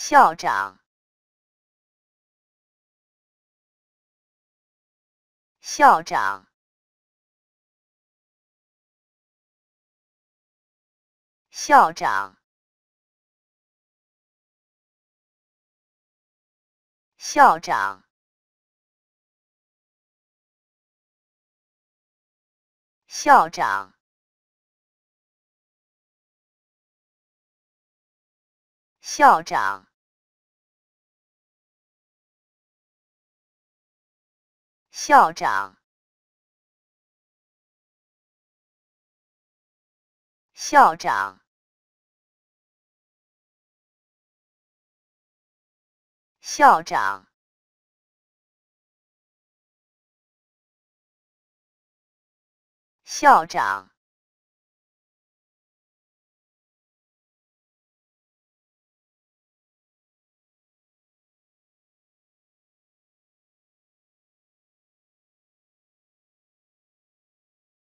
校长，校长，校长，校长，校长。校长。校长，校长，校长，校长。